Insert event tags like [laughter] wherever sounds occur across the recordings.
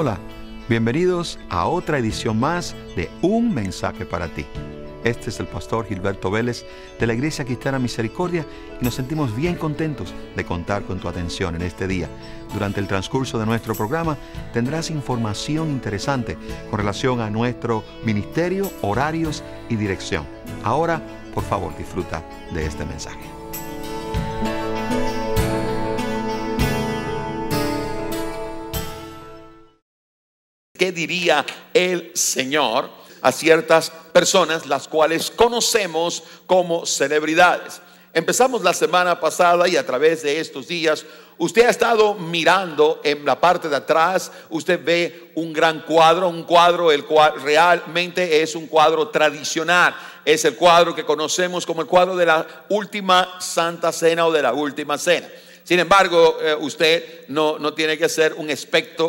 Hola, bienvenidos a otra edición más de Un mensaje para ti. Este es el pastor Gilberto Vélez de la Iglesia Cristiana Misericordia y nos sentimos bien contentos de contar con tu atención en este día. Durante el transcurso de nuestro programa tendrás información interesante con relación a nuestro ministerio, horarios y dirección. Ahora, por favor, disfruta de este mensaje. qué diría el Señor a ciertas personas las cuales conocemos como celebridades. Empezamos la semana pasada y a través de estos días, usted ha estado mirando en la parte de atrás, usted ve un gran cuadro, un cuadro el cual realmente es un cuadro tradicional, es el cuadro que conocemos como el cuadro de la última Santa Cena o de la última Cena. Sin embargo, eh, usted no, no, tiene que ser un,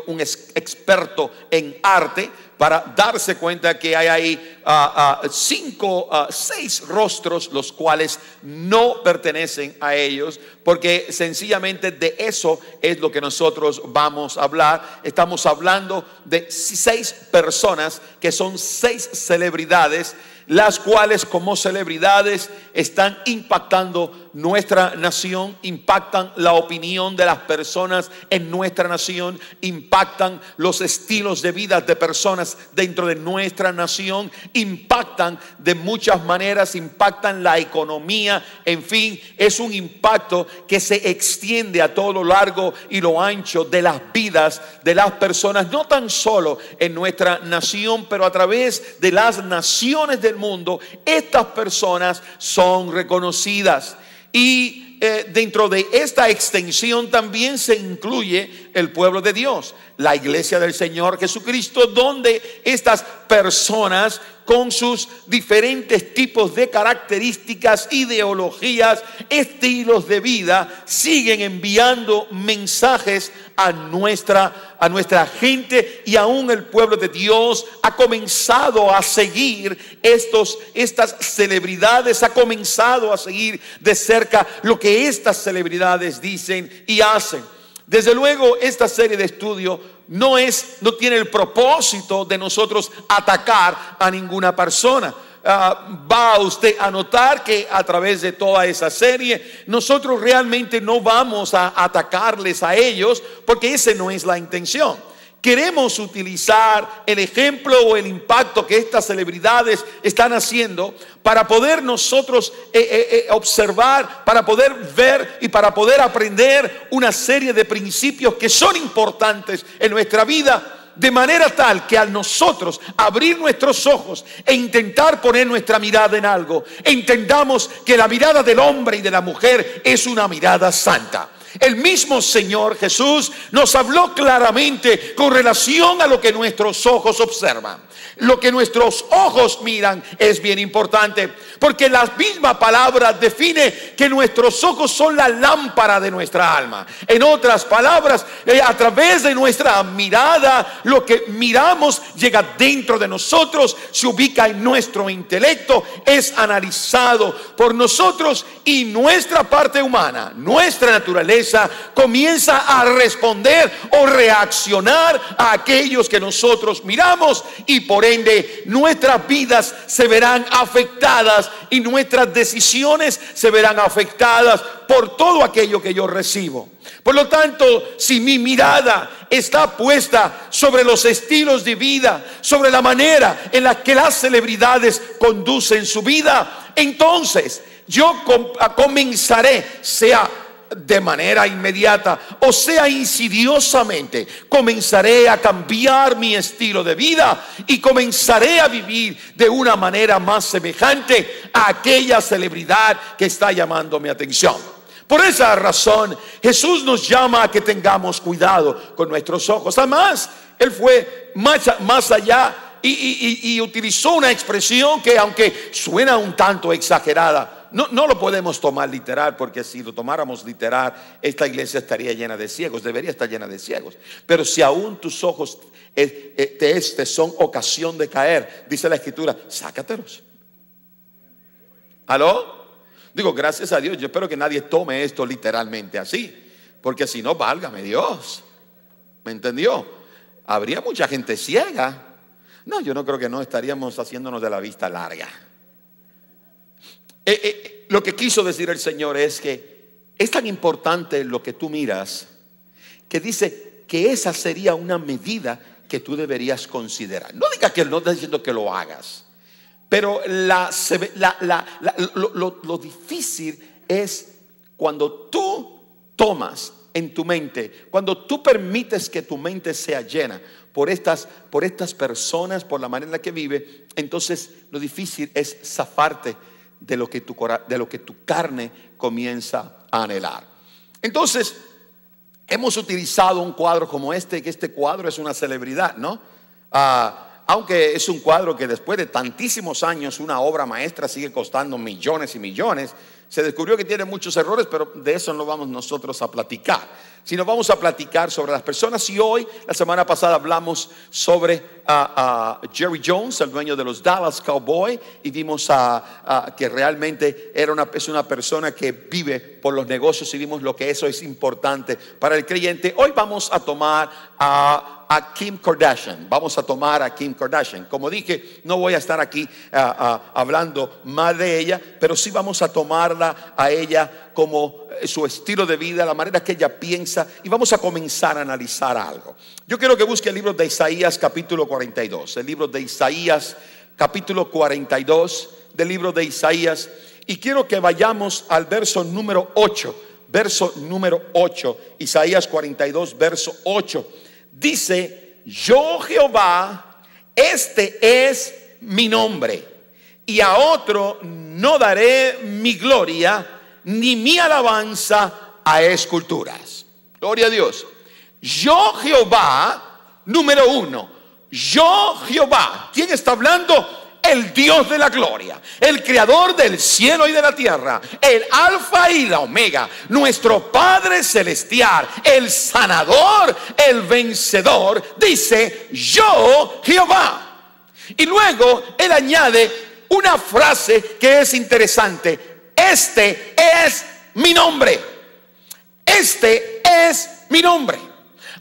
un experto en arte para darse cuenta que hay ahí a cinco, seis rostros, los cuales no pertenecen a ellos, porque sencillamente de eso es lo que nosotros vamos a hablar. Estamos hablando de seis personas que son seis celebridades las cuales como celebridades están impactando nuestra nación, impactan la opinión de las personas en nuestra nación, impactan los estilos de vida de personas dentro de nuestra nación, impactan de muchas maneras, impactan la economía, en fin, es un impacto que se extiende a todo lo largo y lo ancho de las vidas de las personas, no tan solo en nuestra nación, pero a través de las naciones del mundo, estas personas son reconocidas. Y eh, dentro de esta extensión también se incluye el pueblo de Dios, la iglesia del Señor Jesucristo, donde estas personas con sus diferentes tipos de características, ideologías, estilos de vida, siguen enviando mensajes a nuestra, a nuestra gente y aún el pueblo de Dios ha comenzado a seguir estos, estas celebridades, ha comenzado a seguir de cerca lo que estas celebridades dicen y hacen. Desde luego, esta serie de estudios no es, no tiene el propósito de nosotros atacar a ninguna persona. Ah, va usted a notar que a través de toda esa serie nosotros realmente no vamos a atacarles a ellos porque esa no es la intención queremos utilizar el ejemplo o el impacto que estas celebridades están haciendo para poder nosotros eh, eh, eh, observar, para poder ver y para poder aprender una serie de principios que son importantes en nuestra vida. De manera tal que al nosotros abrir nuestros ojos e intentar poner nuestra mirada en algo, entendamos que la mirada del hombre y de la mujer es una mirada santa. El mismo Señor Jesús nos habló claramente con relación a lo que nuestros ojos observan lo que nuestros ojos miran es bien importante, porque la misma palabra define que nuestros ojos son la lámpara de nuestra alma. En otras palabras, eh, a través de nuestra mirada, lo que miramos llega dentro de nosotros, se ubica en nuestro intelecto, es analizado por nosotros y nuestra parte humana, nuestra naturaleza, comienza a responder o reaccionar a aquellos que nosotros miramos y por nuestras vidas se verán afectadas y nuestras decisiones se verán afectadas por todo aquello que yo recibo. Por lo tanto, si mi mirada está puesta sobre los estilos de vida, sobre la manera en la que las celebridades conducen su vida, entonces yo comenzaré, sea de manera inmediata, o sea, insidiosamente, comenzaré a cambiar mi estilo de vida y comenzaré a vivir de una manera más semejante a aquella celebridad que está llamando mi atención. Por esa razón, Jesús nos llama a que tengamos cuidado con nuestros ojos. Además, Él fue más, allá y utilizó una expresión que, aunque suena un tanto exagerada, no, lo podemos tomar literal, porque si lo tomáramos literal, esta iglesia estaría llena de ciegos, debería estar llena de ciegos. Pero si aún tus ojos eh, eh, te, este son ocasión de caer, dice la escritura, sácatelos. ¿Aló? Digo, gracias a Dios, yo espero que nadie tome esto literalmente así, porque si no, válgame Dios. ¿Me entendió? Habría mucha gente ciega. No, yo no creo que no estaríamos haciéndonos de la vista larga. Eh, eh, lo que quiso decir el Señor es que es tan importante lo que tú miras que dice que esa sería una medida que tú deberías considerar. No diga que no está diciendo que lo hagas, pero lo, difícil es cuando tú tomas en tu mente, cuando tú permites que tu mente sea llena por estas, por estas personas, por la manera en la que vive, entonces lo difícil es zafarte de lo que tu, carne comienza a anhelar. Entonces, hemos utilizado un cuadro como este, que este cuadro es una celebridad, ¿no? Ah, aunque es un cuadro que después de tantísimos años, una obra maestra sigue costando millones y millones, se descubrió que tiene muchos errores, pero de eso no vamos nosotros a platicar. Si nos vamos a platicar sobre las personas. Y hoy, la semana pasada, hablamos sobre a ah, ah, Jerry Jones, el dueño de los Dallas Cowboys, y vimos que realmente era es una persona que vive por los negocios y vimos lo que eso es importante para el creyente. Hoy vamos a tomar a a Kim Kardashian. Vamos a tomar a Kim Kardashian. Como dije, no voy a estar aquí ah, ah, hablando más de ella, pero sí vamos a tomarla a ella como eh, su estilo de vida, la manera que ella piensa, y vamos a comenzar a analizar algo. Yo quiero que busque el libro de Isaías capítulo 42, el libro de Isaías capítulo 42 del libro de Isaías, y quiero que vayamos al verso número 8, verso número 8, Isaías 42, verso 8 dice, yo Jehová, este es mi nombre, y a otro no daré mi gloria, ni mi alabanza a esculturas. Gloria a Dios. Yo Jehová, número uno, yo Jehová, ¿quién está hablando? el Dios de la gloria, el creador del cielo y de la tierra, el alfa y la omega, nuestro Padre celestial, el sanador, el vencedor, dice yo Jehová. Y luego él añade una frase que es interesante. Este es mi nombre. Este es mi nombre.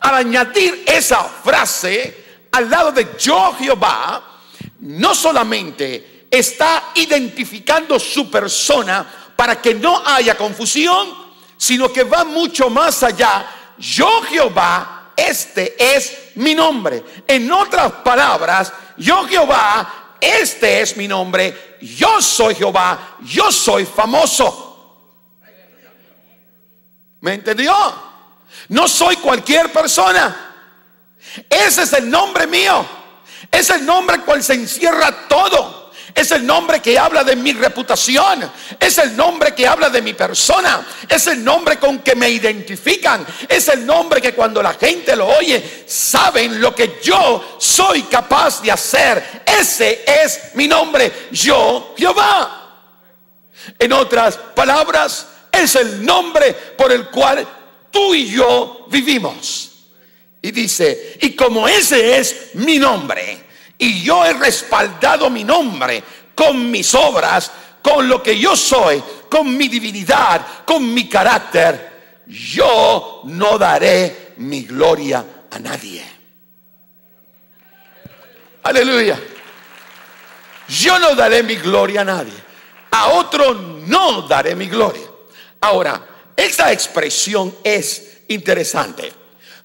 Al añadir esa frase al lado de yo Jehová, no solamente está identificando su persona para que no haya confusión, sino que va mucho más allá. Yo Jehová, este es mi nombre. En otras palabras, yo Jehová, este es mi nombre. Yo soy Jehová, yo soy famoso. ¿Me entendió? No soy cualquier persona. Ese es el nombre mío. Es el nombre cual se encierra todo. Es el nombre que habla de mi reputación. Es el nombre que habla de mi persona. Es el nombre con que me identifican. Es el nombre que cuando la gente lo oye, saben lo que yo soy capaz de hacer. Ese es mi nombre. Yo, Jehová. En otras palabras, es el nombre por el cual tú y yo vivimos. Y dice, y como ese es mi nombre, y yo he respaldado mi nombre con mis obras, con lo que yo soy, con mi divinidad, con mi carácter, yo no daré mi gloria a nadie. Aleluya. Yo no daré mi gloria a nadie. A otro no daré mi gloria. Ahora, esta expresión es interesante.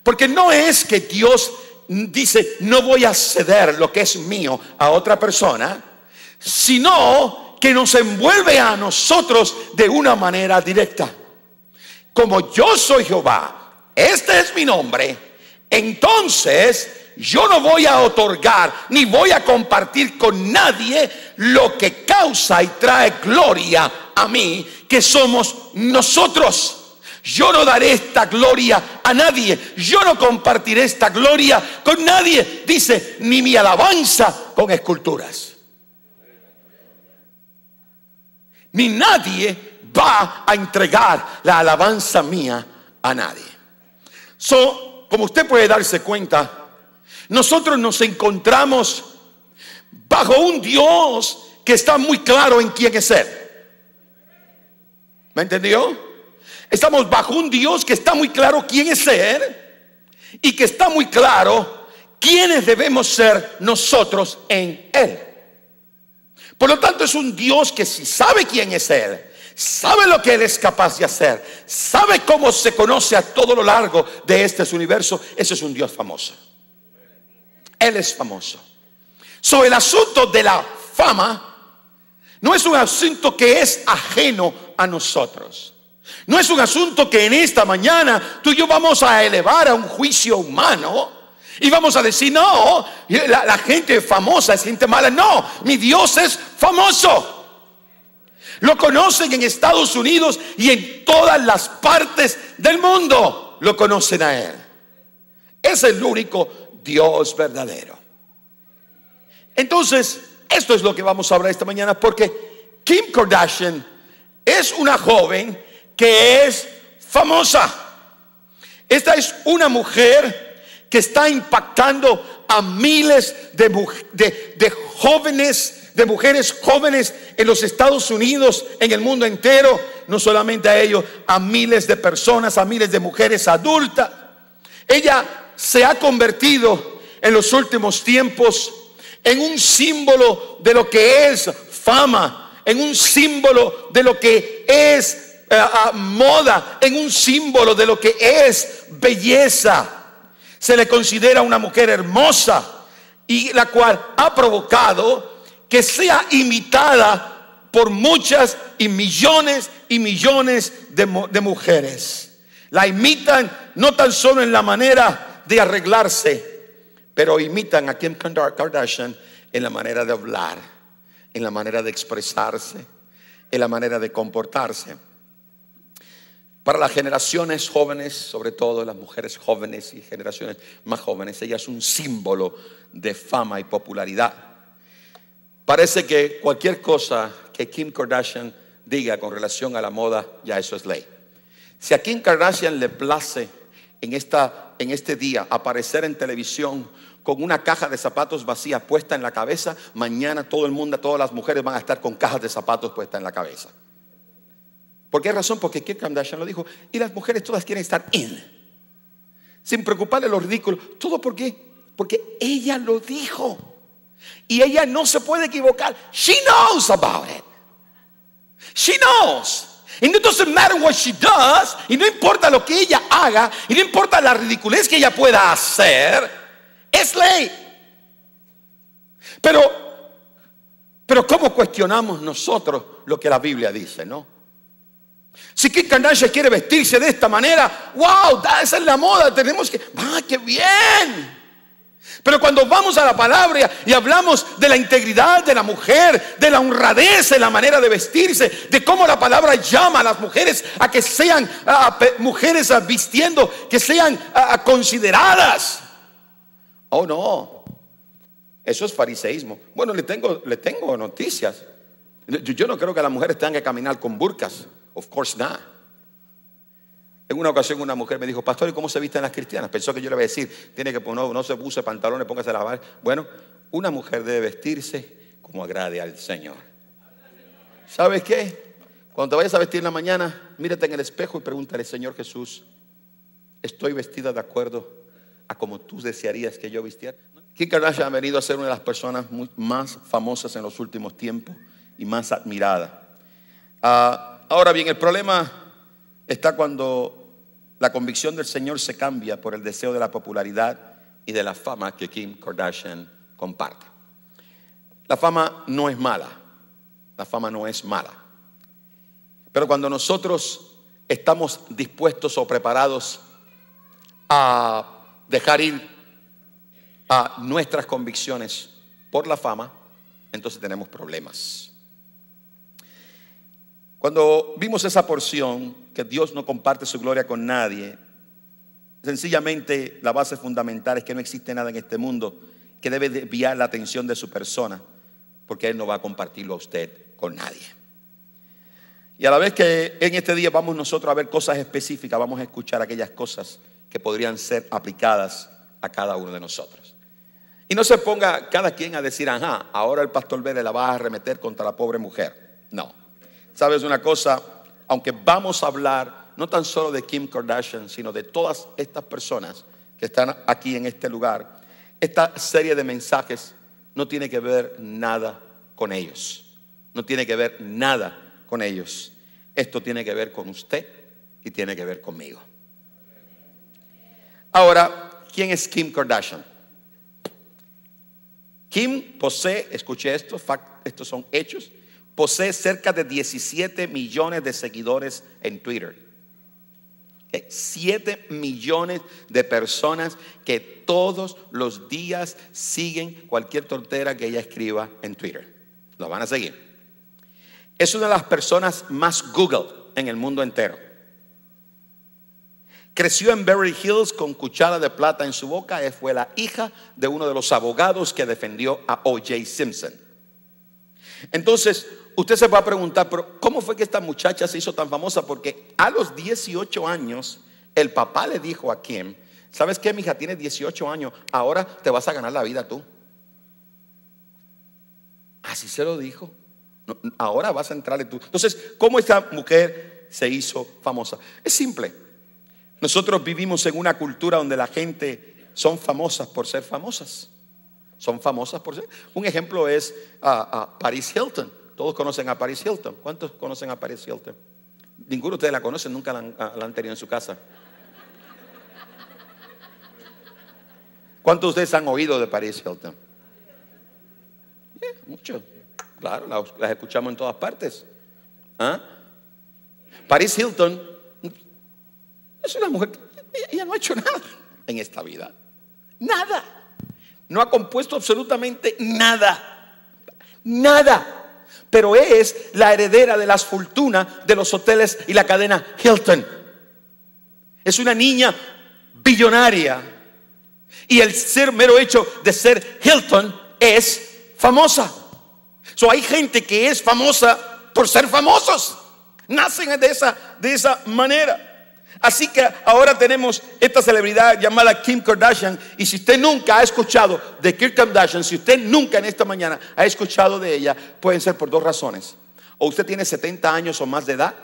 Porque no es que Dios dice, no voy a ceder lo que es mío a otra persona, sino que nos envuelve a nosotros de una manera directa. Como yo soy Jehová, este es mi nombre, entonces yo no voy a otorgar ni voy a compartir con nadie lo que causa y trae gloria a mí, que somos nosotros. Yo no daré esta gloria a nadie. Yo no compartiré esta gloria con nadie. Dice, ni mi alabanza con esculturas. Ni nadie va a entregar la alabanza mía a nadie. So, como usted puede darse cuenta, nosotros nos encontramos bajo un Dios que está muy claro en quién es Él. ¿Me entendió? Estamos bajo un Dios que está muy claro quién es Él y que está muy claro quiénes debemos ser nosotros en Él. Por lo tanto, es un Dios que si sabe quién es Él, sabe lo que Él es capaz de hacer, sabe cómo se conoce a todo lo largo de este universo, ese es un Dios famoso. Él es famoso. Sobre el asunto de la fama, no es un asunto que es ajeno a nosotros. No es un asunto que en esta mañana tú y yo vamos a elevar a un juicio humano y vamos a decir, no, la, gente famosa es gente mala. No, mi Dios es famoso. Lo conocen en Estados Unidos y en todas las partes del mundo. Lo conocen a Él. Es el único Dios verdadero. Entonces, esto es lo que vamos a hablar esta mañana porque Kim Kardashian es una joven que es famosa. Esta es una mujer que está impactando a miles de, jóvenes de mujeres jóvenes en los Estados Unidos, en el mundo entero, no solamente a ellos, a miles de personas, a miles de mujeres adultas. Ella se ha convertido en los últimos tiempos en un símbolo de lo que es fama, en un símbolo de lo que es eh, a, moda, en un símbolo de lo que es belleza. Se le considera una mujer hermosa y la cual ha provocado que sea imitada por muchas y millones y millones de mujeres. La imitan no tan solo en la manera de arreglarse, pero imitan a Kim Kardashian en la manera de hablar, en la manera de expresarse, en la manera de comportarse. Para las generaciones jóvenes, sobre todo las mujeres jóvenes y generaciones más jóvenes, ella es un símbolo de fama y popularidad. Parece que cualquier cosa que Kim Kardashian diga con relación a la moda, ya eso es ley. Si a Kim Kardashian le place en, esta, en este día aparecer en televisión con una caja de zapatos vacía puesta en la cabeza, mañana todo el mundo, todas las mujeres van a estar con cajas de zapatos puestas en la cabeza. ¿Por qué razón? Porque Kim Kardashian lo dijo. Y las mujeres todas quieren estar en. Sin preocuparle los ridículo. ¿Todo por qué? Porque ella lo dijo. Y ella no se puede equivocar. She knows about it. She knows. And it doesn't matter what she does. Y no importa lo que ella haga. Y no importa la ridiculez que ella pueda hacer. Es ley. Pero, pero ¿cómo cuestionamos nosotros lo que la Biblia dice, no? Si Kim Kardashian quiere vestirse de esta manera, wow, esa es la moda, tenemos que, ah, qué bien. Pero cuando vamos a la palabra y hablamos de la integridad de la mujer, de la honradez de la manera de vestirse, de cómo la palabra llama a las mujeres a que sean mujeres vistiendo, que sean consideradas. Oh no, eso es fariseísmo. Bueno, le tengo, le tengo noticias. Yo, yo no creo que las mujeres tengan que caminar con burcas. Of course not. En una ocasión una mujer me dijo, pastor, ¿y cómo se visten las cristianas? Pensó que yo le iba a decir, tiene que poner, no, se puse pantalones, póngase a lavar. Bueno, una mujer debe vestirse como agrade al Señor. ¿Sabes qué? Cuando te vayas a vestir en la mañana, mírate en el espejo y pregúntale, Señor Jesús, ¿estoy vestida de acuerdo a como tú desearías que yo vistiera? Kim Kardashian ha venido a ser una de las personas más famosas en los últimos tiempos y más admirada. ah Ahora bien, el problema está cuando la convicción del Señor se cambia por el deseo de la popularidad y de la fama que Kim Kardashian comparte. La fama no es mala, la fama no es mala. Pero cuando nosotros estamos dispuestos o preparados a dejar ir a nuestras convicciones por la fama, entonces tenemos problemas. Cuando vimos esa porción, que Dios no comparte su gloria con nadie, sencillamente la base fundamental es que no existe nada en este mundo que debe desviar la atención de su persona, porque Él no va a compartirlo a usted con nadie. Y a la vez que en este día vamos nosotros a ver cosas específicas, vamos a escuchar aquellas cosas que podrían ser aplicadas a cada uno de nosotros. Y no se ponga cada quien a decir, ajá, ahora el pastor Vélez la va a arremeter contra la pobre mujer. No. Sabes una cosa, aunque vamos a hablar no tan solo de Kim Kardashian, sino de todas estas personas que están aquí en este lugar, esta serie de mensajes no tiene que ver nada con ellos. No tiene que ver nada con ellos. Esto tiene que ver con usted y tiene que ver conmigo. Ahora, ¿quién es Kim Kardashian? Kim posee, escuche esto, estos son hechos, posee cerca de 17 millones de seguidores en Twitter. 7 eh, millones de personas que todos los días siguen cualquier tortera que ella escriba en Twitter. Lo van a seguir. Es una de las personas más Google en el mundo entero. Creció en Berry Hills con cuchara de plata en su boca. Eh, fue la hija de uno de los abogados que defendió a O.J. Simpson. Entonces, usted se va a preguntar, pero ¿cómo fue que esta muchacha se hizo tan famosa? Porque a los 18 años, el papá le dijo a Kim, ¿sabes qué, hija? Tienes 18 años, ahora te vas a ganar la vida tú. Así se lo dijo. ahora vas a entrarle tú. Entonces, ¿cómo esta mujer se hizo famosa? Es simple. Nosotros vivimos en una cultura donde la gente son famosas por ser famosas. Son famosas por ser. Un ejemplo es a ah, ah, Paris Hilton. Todos conocen a Paris Hilton. ¿Cuántos conocen a Paris Hilton? Ninguno de ustedes la conoce, nunca la han, tenido en su casa. ¿Cuántos de ustedes han oído de Paris Hilton? Eh, muchos. Claro, las, escuchamos en todas partes. ¿Ah? Paris Hilton es una mujer que ella no ha hecho nada en esta vida. Nada. No ha compuesto absolutamente nada. Nada pero es la heredera de las fortunas de los hoteles y la cadena Hilton. Es una niña billonaria. Y el ser mero hecho de ser Hilton es famosa. hay gente que es famosa por ser famosos. Nacen de esa, de esa manera. Así que ahora tenemos esta celebridad llamada Kim Kardashian. Y si usted nunca ha escuchado de Kim Kardashian, si usted nunca en esta mañana ha escuchado de ella, pueden ser por dos razones. O usted tiene 70 años o más de edad.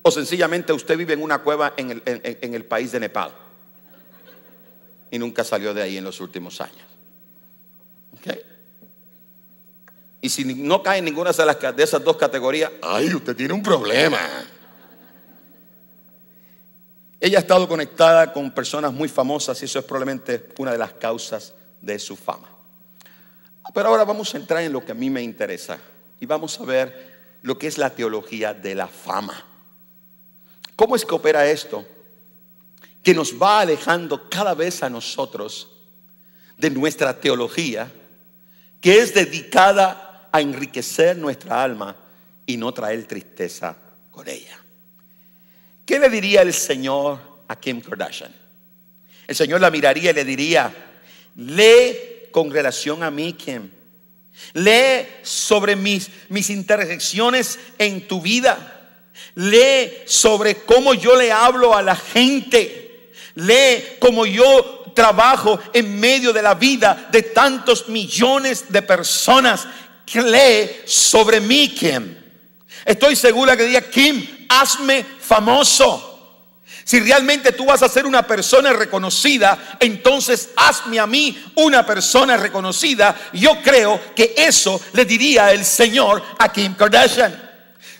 O sencillamente usted vive en una cueva en el, en el país de Nepal. Y nunca salió de ahí en los últimos años. Y si no cae en ninguna de, esas dos categorías, ay, usted tiene un problema. Ella ha estado conectada con personas muy famosas y eso es probablemente una de las causas de su fama. Pero ahora vamos a entrar en lo que a mí me interesa y vamos a ver lo que es la teología de la fama. ¿Cómo es que opera esto? Que nos va alejando cada vez a nosotros de nuestra teología, que es dedicada a enriquecer nuestra alma y no traer tristeza con ella. ¿Qué le diría el Señor a Kim Kardashian? El Señor la miraría y le diría, lee con relación a mí, Kim. Lee sobre mis, mis en tu vida. Lee sobre cómo yo le hablo a la gente. Lee cómo yo trabajo en medio de la vida de tantos millones de personas lee sobre mí, Kim. Estoy segura que diría, Kim, hazme famoso. Si realmente tú vas a ser una persona reconocida, entonces hazme a mí una persona reconocida. Yo creo que eso le diría el Señor a Kim Kardashian.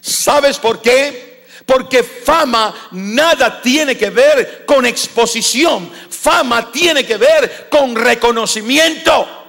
¿Sabes por qué? Porque fama nada tiene que ver con exposición. Fama tiene que ver con reconocimiento.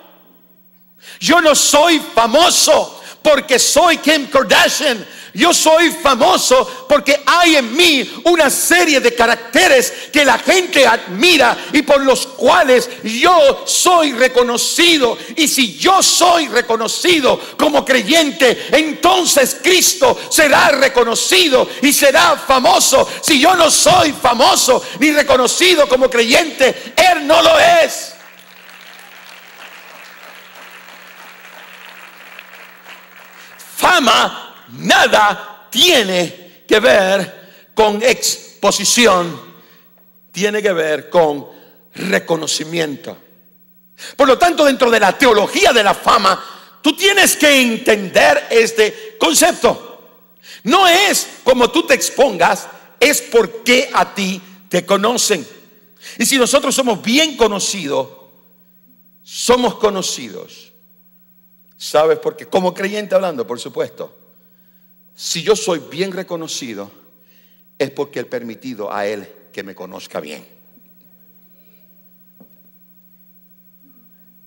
Yo no soy famoso porque soy Kim Kardashian. Yo soy famoso porque hay en mí una serie de caracteres que la gente admira y por los cuales yo soy reconocido. Y si yo soy reconocido como creyente, entonces Cristo será reconocido y será famoso. Si yo no soy famoso ni reconocido como creyente, Él no lo es. fama nada tiene que ver con exposición, tiene que ver con reconocimiento. Por lo tanto, dentro de la teología de la fama, tú tienes que entender este concepto. No es como tú te expongas, es porque a ti te conocen. Y si nosotros somos bien conocidos, somos conocidos ¿Sabes? por qué? como creyente hablando, por supuesto, si yo soy bien reconocido, es porque he permitido a Él que me conozca bien.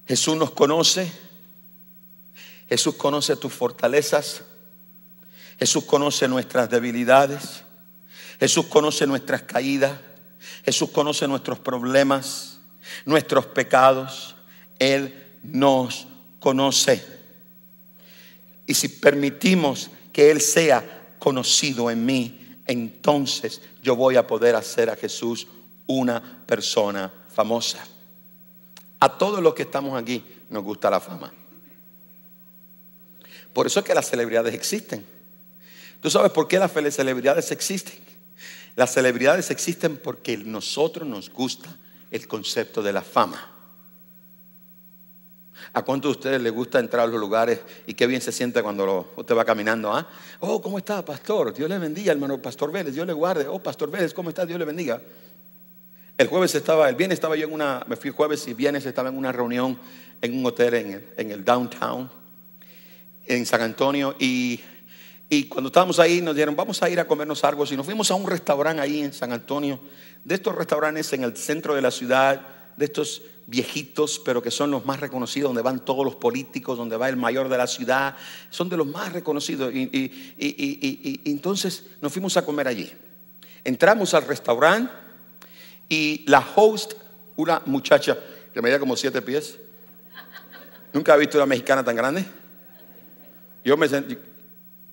Jesús nos conoce, Jesús conoce tus fortalezas, Jesús conoce nuestras debilidades, Jesús conoce nuestras caídas, Jesús conoce nuestros problemas, nuestros pecados, Él nos conoce. Y si permitimos que Él sea conocido en mí, entonces yo voy a poder hacer a Jesús una persona famosa. A todos los que estamos aquí nos gusta la fama. Por eso es que las celebridades existen. ¿Tú sabes por qué las celebridades existen? Las celebridades existen porque nosotros nos gusta el concepto de la fama. ¿A cuántos de ustedes les gusta entrar a los lugares y qué bien se siente cuando usted va caminando? Ah? Oh, ¿cómo está, pastor? Dios le bendiga, hermano Pastor Vélez, Dios le guarde. Oh, Pastor Vélez, ¿cómo está? Dios le bendiga. El jueves estaba, el viernes estaba yo en una, me fui jueves y viernes estaba en una reunión en un hotel en el, downtown, en San Antonio, y, y cuando estábamos ahí nos dijeron, vamos a ir a comernos algo, y nos fuimos a un restaurante ahí en San Antonio, de estos restaurantes en el centro de la ciudad, de estos viejitos, pero que son los más reconocidos, donde van todos los políticos, donde va el mayor de la ciudad, son de los más reconocidos. Y, entonces nos fuimos a comer allí. Entramos al restaurante y la host, una muchacha que medía como siete pies, nunca he visto una mexicana tan grande. Yo me,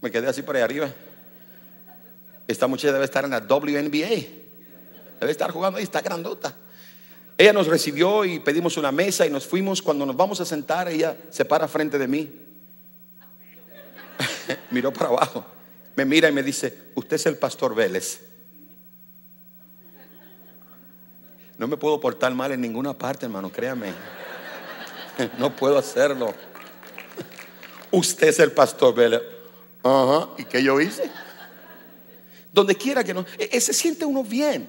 me quedé así para arriba. Esta muchacha debe estar en la WNBA, debe estar jugando ahí, está grandota. Ella nos recibió y pedimos una mesa y nos fuimos. Cuando nos vamos a sentar, ella se para frente de mí. [laughs] Miró para abajo. Me mira y me dice, usted es el pastor Vélez. No me puedo portar mal en ninguna parte, hermano, créame. [laughs] No puedo hacerlo. Usted es el pastor Vélez. Ajá, ¿y qué yo hice? Donde quiera que no. E, e, se siente uno bien.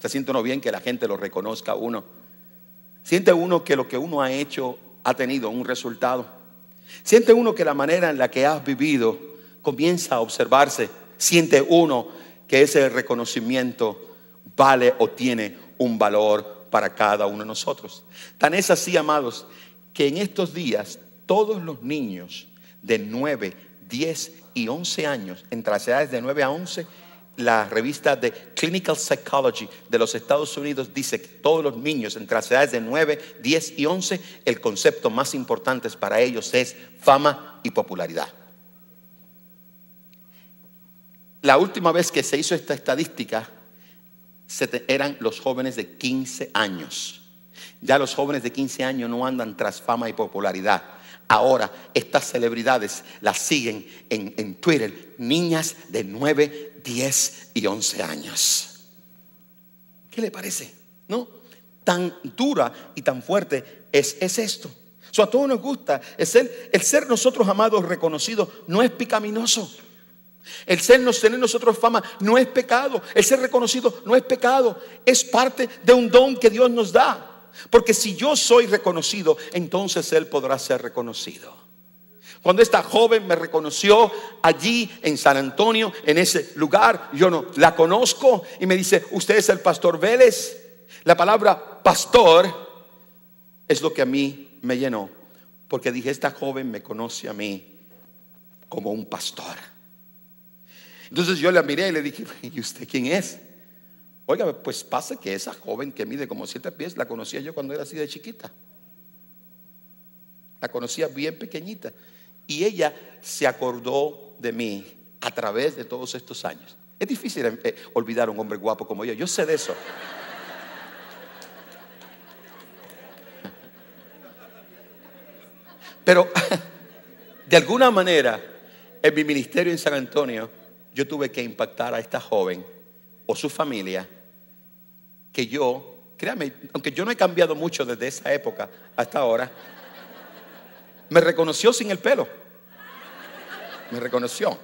Se siente uno bien que la gente lo reconozca uno. Siente uno que lo que uno ha hecho ha tenido un resultado. Siente uno que la manera en la que has vivido comienza a observarse. Siente uno que ese reconocimiento vale o tiene un valor para cada uno de nosotros. Tan es así, amados, que en estos días todos los niños de 9, 10 y 11 años, entre las edades de 9 a 11, la revista de Clinical Psychology de los Estados Unidos dice que todos los niños entre las edades de 9, 10 y 11, el concepto más importante para ellos es fama y popularidad. La última vez que se hizo esta estadística eran los jóvenes de 15 años. Ya los jóvenes de 15 años no andan tras fama y popularidad Ahora estas celebridades las siguen en, Twitter, niñas de 9, 10 y 11 años. ¿Qué le parece? ¿No? Tan dura y tan fuerte es, es esto. a todos nos gusta. El ser, el ser nosotros amados, reconocidos, no es picaminoso. El ser tener nosotros fama no es pecado. El ser reconocido no es pecado. Es parte de un don que Dios nos da. Porque si yo soy reconocido, entonces Él podrá ser reconocido. Cuando esta joven me reconoció allí en San Antonio, en ese lugar, yo no la conozco y me dice, usted es el pastor Vélez. La palabra pastor es lo que a mí me llenó, porque dije, esta joven me conoce a mí como un pastor. Entonces yo la miré y le dije, [laughs] ¿y usted quién es? Oiga, pues pasa que esa joven que mide como siete pies, la conocía yo cuando era así de chiquita. La conocía bien pequeñita. Y ella se acordó de mí a través de todos estos años. Es difícil eh, olvidar a un hombre guapo como yo. Yo sé de eso. Pero [laughs] de alguna manera, en mi ministerio en San Antonio, yo tuve que impactar a esta joven o su familia que yo, créame, aunque yo no he cambiado mucho desde esa época hasta ahora, me reconoció sin el pelo. Me reconoció.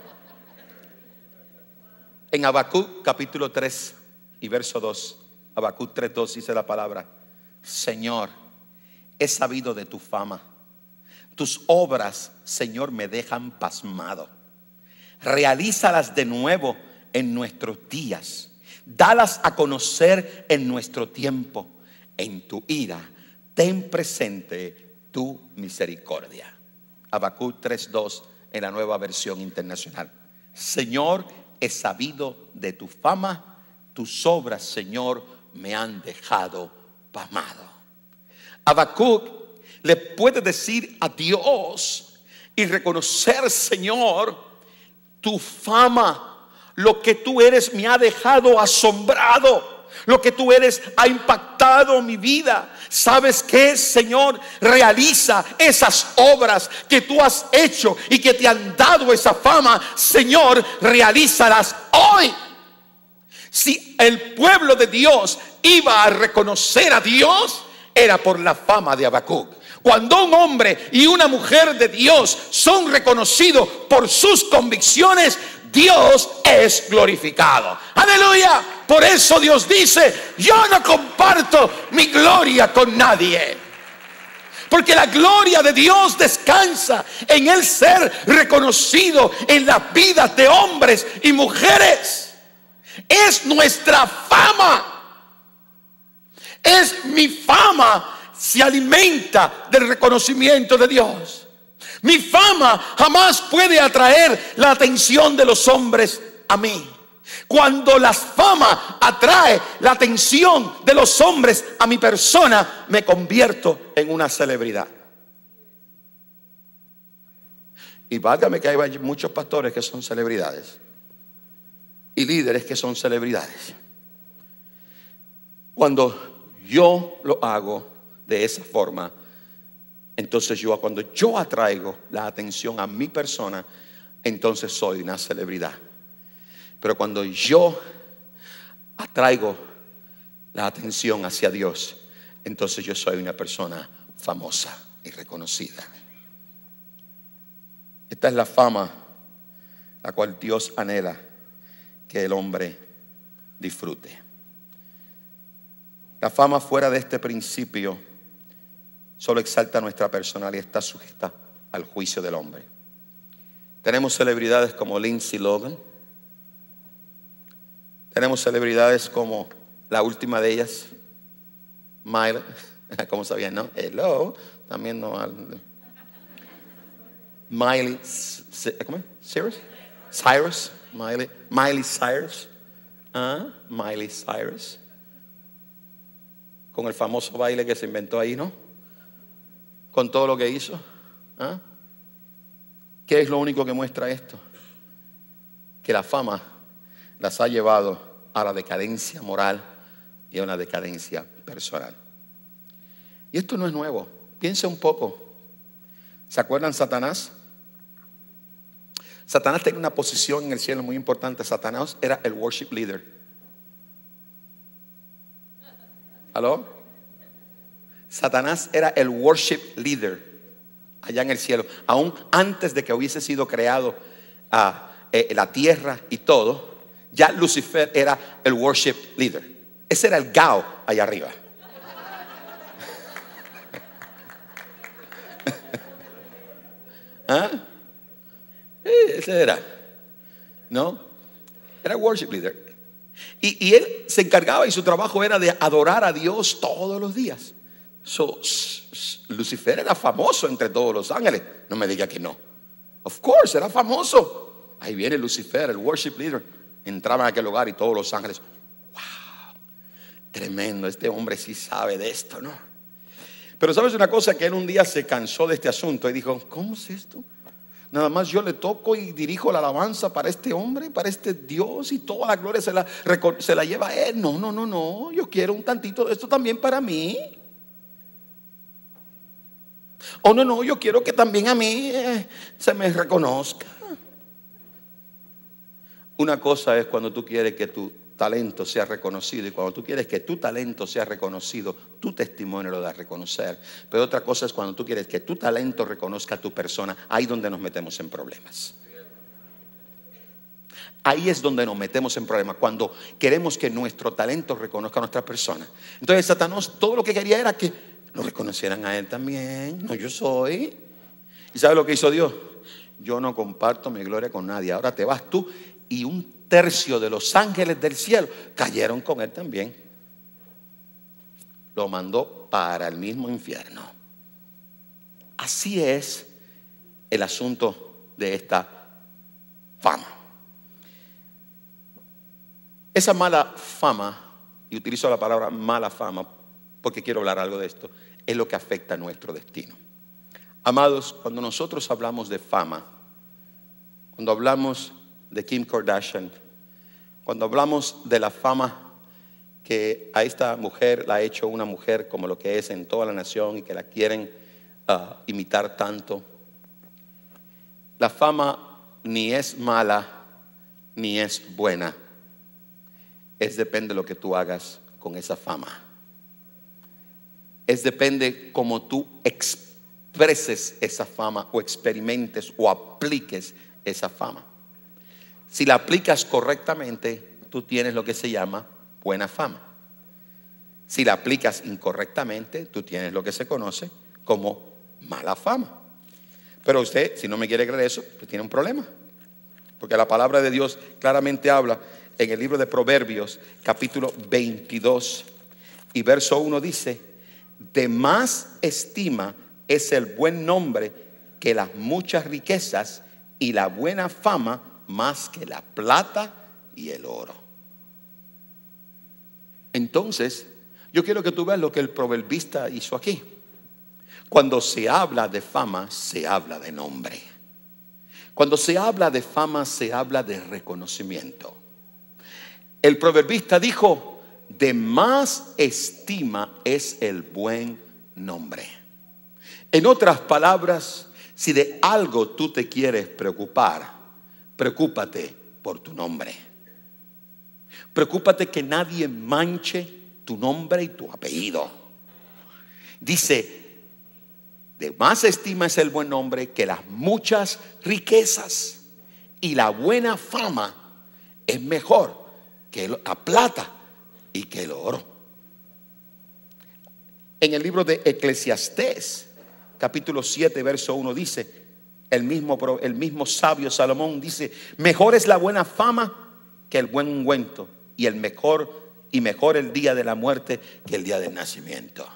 En Habacuc capítulo 3 y verso 2, Habacuc 3.2 dice la palabra, Señor, he sabido de tu fama. Tus obras, Señor, me dejan pasmado. Realízalas de nuevo en nuestros días dalas a conocer en nuestro tiempo. En tu ira, ten presente tu misericordia. Habacuc 3.2 en la nueva versión internacional. Señor, he sabido de tu fama, tus obras, Señor, me han dejado pamado. Habacuc le puede decir a Dios y reconocer, Señor, tu fama, lo que tú eres me ha dejado asombrado. Lo que tú eres ha impactado mi vida. ¿Sabes qué, Señor? Realiza esas obras que tú has hecho y que te han dado esa fama. Señor, realízalas hoy. Si el pueblo de Dios iba a reconocer a Dios, era por la fama de Habacuc. Cuando un hombre y una mujer de Dios son reconocidos por sus convicciones, Dios es glorificado. Aleluya. Por eso Dios dice, yo no comparto mi gloria con nadie. Porque la gloria de Dios descansa en el ser reconocido en las vidas de hombres y mujeres. Es nuestra fama. Es mi fama se alimenta del reconocimiento de Dios. Mi fama jamás puede atraer la atención de los hombres a mí. Cuando la fama atrae la atención de los hombres a mi persona, me convierto en una celebridad. Y válgame que hay muchos pastores que son celebridades y líderes que son celebridades. Cuando yo lo hago de esa forma, entonces yo cuando yo atraigo la atención a mi persona, entonces soy una celebridad. Pero cuando yo atraigo la atención hacia Dios, entonces yo soy una persona famosa y reconocida. Esta es la fama la cual Dios anhela que el hombre disfrute. La fama fuera de este principio solo exalta nuestra personalidad, está sujeta al juicio del hombre. Tenemos celebridades como Lindsay Logan. Tenemos celebridades como la última de ellas, Miley. [laughs] ¿Cómo sabían, no? Hello. También no. Miley. ¿Cómo Cyrus. Cyrus. Miley, Miley Cyrus. ¿Ah? Miley Cyrus. Con el famoso baile que se inventó ahí, ¿no? con todo lo que hizo? ¿ah? ¿Qué es lo único que muestra esto? Que la fama las ha llevado a la decadencia moral y a una decadencia personal. Y esto no es nuevo. Piensa un poco. ¿Se acuerdan Satanás? Satanás tenía una posición en el cielo muy importante. Satanás era el worship leader. ¿Aló? Satanás era el worship leader allá en el cielo, aún antes de que hubiese sido creado ah, eh, la tierra y todo, ya Lucifer era el worship leader. Ese era el Gao allá arriba. [laughs] ¿Ah? Ese era. ¿No? Era worship leader. y él se encargaba y su trabajo era de adorar a Dios todos los días. So, Lucifer era famoso entre todos los ángeles. No me diga que no. Of course, era famoso. Ahí viene Lucifer, el worship leader. Entraba en aquel lugar y todos los ángeles. ¡Wow! Tremendo, este hombre sí sabe de esto, ¿no? Pero sabes una cosa, que él un día se cansó de este asunto y dijo, ¿cómo es esto? Nada más yo le toco y dirijo la alabanza para este hombre, para este Dios y toda la gloria se la, se la lleva a él. No, no, no, no, yo quiero un tantito de esto también para mí. Oh, no, no, yo quiero que también a mí eh, se me reconozca. Una cosa es cuando tú quieres que tu talento sea reconocido y cuando tú quieres que tu talento sea reconocido, tu testimonio lo da a reconocer. Pero otra cosa es cuando tú quieres que tu talento reconozca a tu persona, ahí donde nos metemos en problemas. Ahí es donde nos metemos en problemas, cuando queremos que nuestro talento reconozca a nuestra persona. Entonces Satanás todo lo que quería era que lo reconocieran a él también. No, yo soy. ¿Y sabe lo que hizo Dios? Yo no comparto mi gloria con nadie. Ahora te vas tú y un tercio de los ángeles del cielo cayeron con él también. Lo mandó para el mismo infierno. Así es el asunto de esta fama. Esa mala fama, y utilizo la palabra mala fama porque quiero hablar algo de esto, es lo que afecta a nuestro destino. Amados, cuando nosotros hablamos de fama, cuando hablamos de Kim Kardashian, cuando hablamos de la fama que a esta mujer la ha hecho una mujer como lo que es en toda la nación y que la quieren ah, imitar tanto, la fama ni es mala ni es buena. Es depende de lo que tú hagas con esa fama es depende cómo tú expreses esa fama o experimentes o apliques esa fama. Si la aplicas correctamente, tú tienes lo que se llama buena fama. Si la aplicas incorrectamente, tú tienes lo que se conoce como mala fama. Pero usted, si no me quiere creer eso, pues tiene un problema. Porque la palabra de Dios claramente habla en el libro de Proverbios, capítulo 22 y verso 1 dice, de más estima es el buen nombre que las muchas riquezas y la buena fama más que la plata y el oro. Entonces, yo quiero que tú veas lo que el proverbista hizo aquí. Cuando se habla de fama, se habla de nombre. Cuando se habla de fama, se habla de reconocimiento. El proverbista dijo, de más estima es el buen nombre. En otras palabras, si de algo tú te quieres preocupar, preocúpate por tu nombre. Preocúpate que nadie manche tu nombre y tu apellido. Dice, de más estima es el buen nombre que las muchas riquezas y la buena fama es mejor que la plata y que el oro. En el libro de Eclesiastés, capítulo 7, verso 1 dice, el mismo, el mismo sabio Salomón dice, mejor es la buena fama que el buen ungüento y el mejor y mejor el día de la muerte que el día del nacimiento.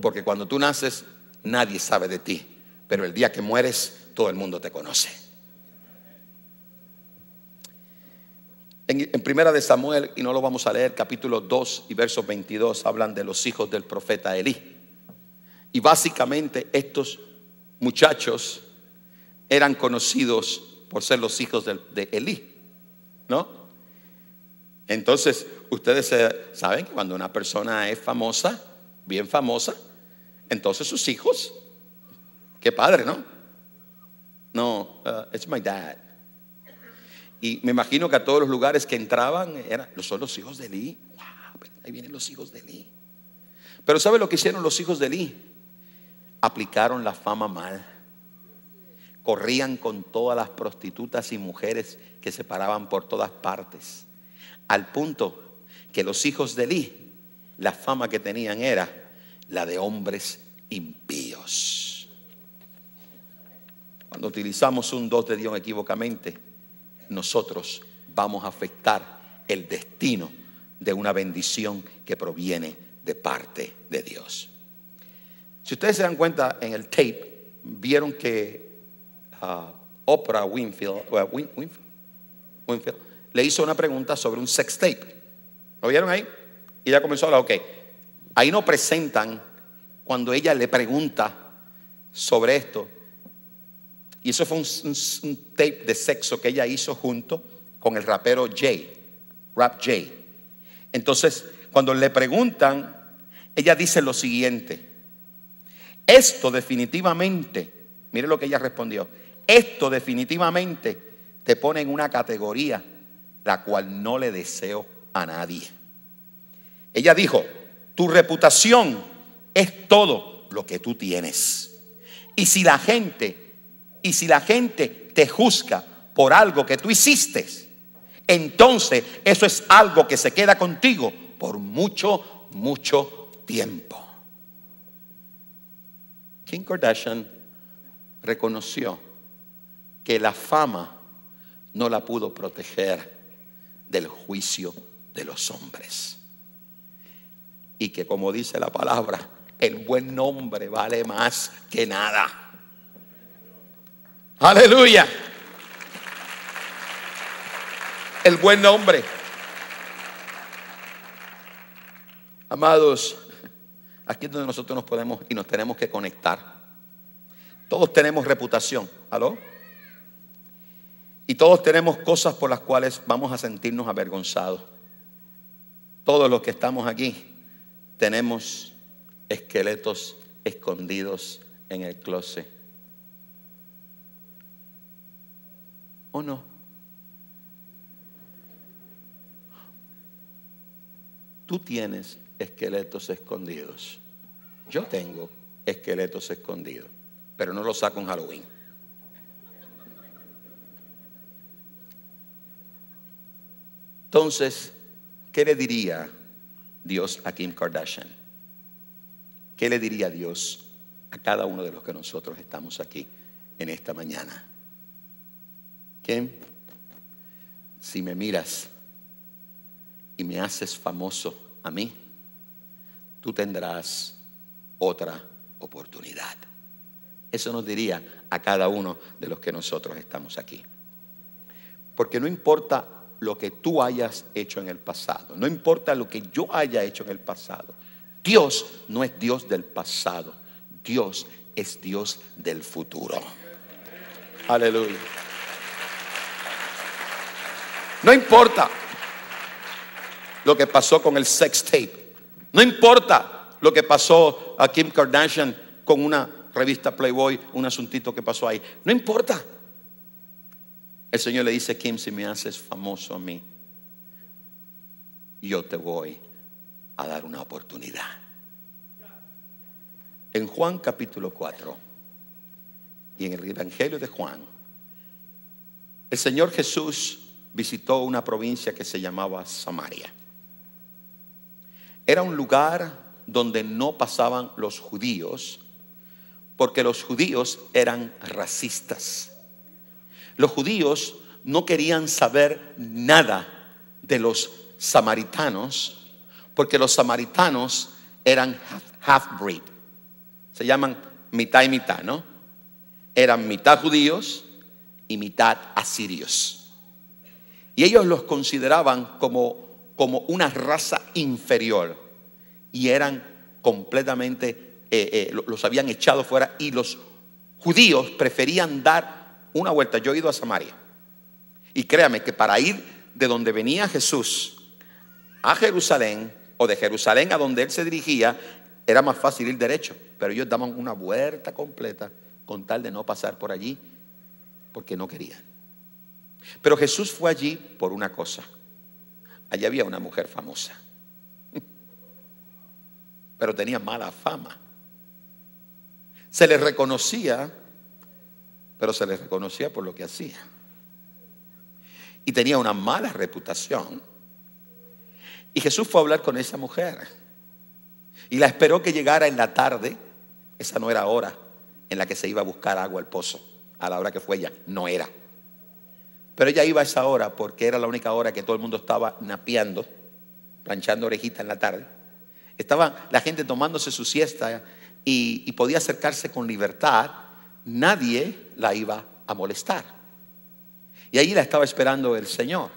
Porque cuando tú naces, nadie sabe de ti, pero el día que mueres, todo el mundo te conoce. En, Primera de Samuel, y no lo vamos a leer, capítulo 2 y versos 22, hablan de los hijos del profeta Elí. Y básicamente estos muchachos eran conocidos por ser los hijos de, Elí, ¿no? Entonces, ustedes saben que cuando una persona es famosa, bien famosa, entonces sus hijos, qué padre, ¿no? No, es uh, it's my dad. Y me imagino que a todos los lugares que entraban eran, son los hijos de Elí. Pues, ahí vienen los hijos de Li Pero ¿sabe lo que hicieron los hijos de Elí? Aplicaron la fama mal. Corrían con todas las prostitutas y mujeres que se paraban por todas partes. Al punto que los hijos de Elí, la fama que tenían era la de hombres impíos. Cuando utilizamos un dos de Dios equivocamente, nosotros vamos a afectar el destino de una bendición que proviene de parte de Dios. Si ustedes se dan cuenta en el tape, vieron que ah, Oprah eh, Winfield, le hizo una pregunta sobre un sex tape. ¿Lo vieron ahí? Y ya comenzó a hablar, ok, ahí no presentan cuando ella le pregunta sobre esto, y eso fue un, tape de sexo que ella hizo junto con el rapero Jay, Rap Jay. Entonces, cuando le preguntan, ella dice lo siguiente. Esto definitivamente, mire lo que ella respondió, esto definitivamente te pone en una categoría la cual no le deseo a nadie. Ella dijo, tu reputación es todo lo que tú tienes. Y si la gente y si la gente te juzga por algo que tú hiciste, entonces eso es algo que se queda contigo por mucho, mucho tiempo. King Kardashian reconoció que la fama no la pudo proteger del juicio de los hombres. Y que como dice la palabra, el buen nombre vale más que nada. Aleluya. El buen nombre. Amados, aquí es donde nosotros nos podemos y nos tenemos que conectar. Todos tenemos reputación, ¿aló? Y todos tenemos cosas por las cuales vamos a sentirnos avergonzados. Todos los que estamos aquí tenemos esqueletos escondidos en el closet ¿O no? Tú tienes esqueletos escondidos. Yo tengo esqueletos escondidos, pero no los saco en Halloween. Entonces, ¿qué le diría Dios a Kim Kardashian? ¿Qué le diría Dios a cada uno de los que nosotros estamos aquí en esta mañana? ¿Quién? Si me miras y me haces famoso a mí, tú tendrás otra oportunidad. Eso nos diría a cada uno de los que nosotros estamos aquí. Porque no importa lo que tú hayas hecho en el pasado, no importa lo que yo haya hecho en el pasado, Dios no es Dios del pasado, Dios es Dios del futuro. Aleluya. No importa lo que pasó con el sex tape. No importa lo que pasó a Kim Kardashian con una revista Playboy, un asuntito que pasó ahí. No importa. El Señor le dice, Kim, si me haces famoso a mí, yo te voy a dar una oportunidad. En Juan capítulo 4 y en el Evangelio de Juan, el Señor Jesús visitó una provincia que se llamaba Samaria. Era un lugar donde no pasaban los judíos, porque los judíos eran racistas. Los judíos no querían saber nada de los samaritanos, porque los samaritanos eran half-breed. se llaman mitad y mitad, ¿no? Eran mitad judíos y mitad asirios. Y ellos los consideraban como, como una raza inferior. Y eran completamente, eh, eh, los habían echado fuera. Y los judíos preferían dar una vuelta. Yo he ido a Samaria. Y créame que para ir de donde venía Jesús a Jerusalén, o de Jerusalén a donde él se dirigía, era más fácil ir derecho. Pero ellos daban una vuelta completa con tal de no pasar por allí, porque no querían. Pero Jesús fue allí por una cosa. Allí había una mujer famosa, [laughs] pero tenía mala fama. Se le reconocía, pero se le reconocía por lo que hacía. Y tenía una mala reputación. Y Jesús fue a hablar con esa mujer. Y la esperó que llegara en la tarde. Esa no era hora en la que se iba a buscar agua al pozo. A la hora que fue ella, no era. Pero ella iba a esa hora porque era la única hora que todo el mundo estaba napeando, planchando orejitas en la tarde. Estaba la gente tomándose su siesta y, podía acercarse con libertad. Nadie la iba a molestar. Y ahí la estaba esperando el Señor.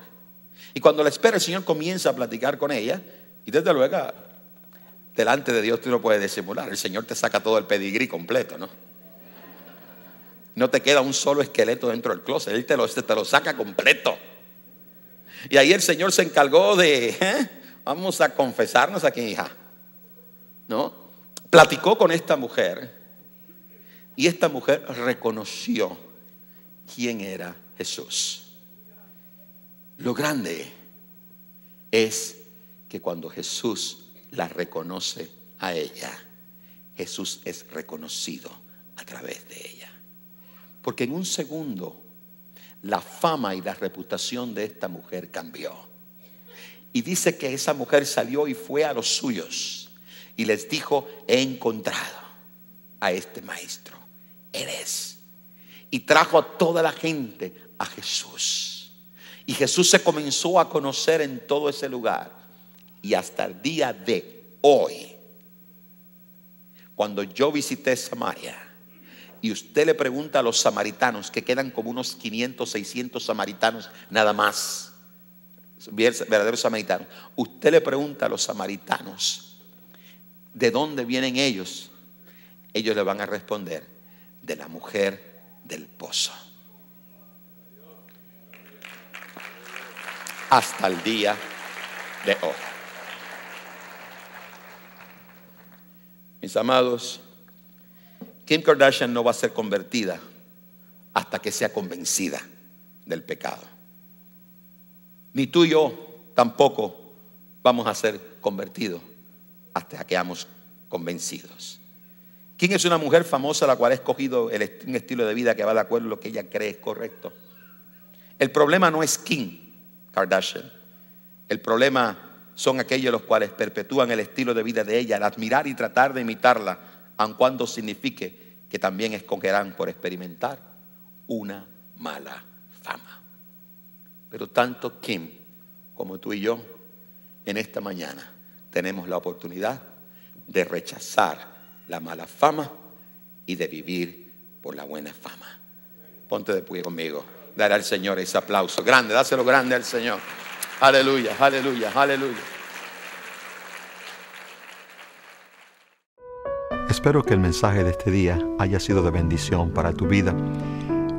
Y cuando la espera, el Señor comienza a platicar con ella. Y desde luego, delante de Dios tú no puedes disimular. El Señor te saca todo el pedigrí completo, ¿no? No te queda un solo esqueleto dentro del closet. Él te lo, este lo saca completo. Y ahí el Señor se encargó de, ¿eh? vamos a confesarnos aquí, hija. ¿No? Platicó con esta mujer y esta mujer reconoció quién era Jesús. Lo grande es que cuando Jesús la reconoce a ella, Jesús es reconocido a través de ella. Porque en un segundo la fama y la reputación de esta mujer cambió. Y dice que esa mujer salió y fue a los suyos y les dijo, he encontrado a este maestro, eres. Y trajo a toda la gente a Jesús. Y Jesús se comenzó a conocer en todo ese lugar. Y hasta el día de hoy, cuando yo visité Samaria, y usted le pregunta a los samaritanos, que quedan como unos 500, 600 samaritanos nada más, verdaderos samaritanos, usted le pregunta a los samaritanos, ¿de dónde vienen ellos? Ellos le van a responder, de la mujer del pozo. Hasta el día de hoy. Mis amados, Kim Kardashian no va a ser convertida hasta que sea convencida del pecado. Ni tú y yo tampoco vamos a ser convertidos hasta que seamos convencidos. ¿Quién es una mujer famosa la cual ha escogido el un estilo de vida que va de acuerdo a lo que ella cree es correcto? El problema no es Kim Kardashian. El problema son aquellos los cuales perpetúan el estilo de vida de ella al admirar y tratar de imitarla aun cuando signifique que también escogerán por experimentar una mala fama. Pero tanto Kim como tú y yo, en esta mañana tenemos la oportunidad de rechazar la mala fama y de vivir por la buena fama. Ponte de pie conmigo. Dale al Señor ese aplauso grande, dáselo grande al Señor. Aleluya, aleluya, aleluya. Espero que el mensaje de este día haya sido de bendición para tu vida.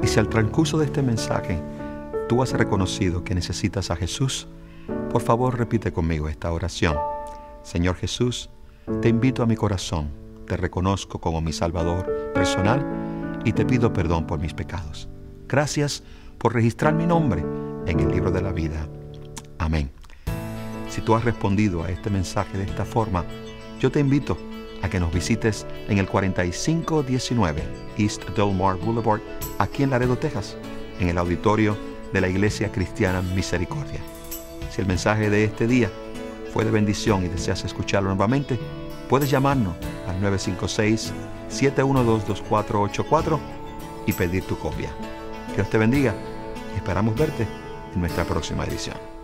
Y si al transcurso de este mensaje tú has reconocido que necesitas a Jesús, por favor repite conmigo esta oración. Señor Jesús, te invito a mi corazón, te reconozco como mi Salvador personal y te pido perdón por mis pecados. Gracias por registrar mi nombre en el libro de la vida. Amén. Si tú has respondido a este mensaje de esta forma, yo te invito que nos visites en el 4519 East Delmar Boulevard, aquí en Laredo, Texas, en el auditorio de la Iglesia Cristiana Misericordia. Si el mensaje de este día fue de bendición y deseas escucharlo nuevamente, puedes llamarnos al 956-712-2484 y pedir tu copia. Dios te bendiga y esperamos verte en nuestra próxima edición.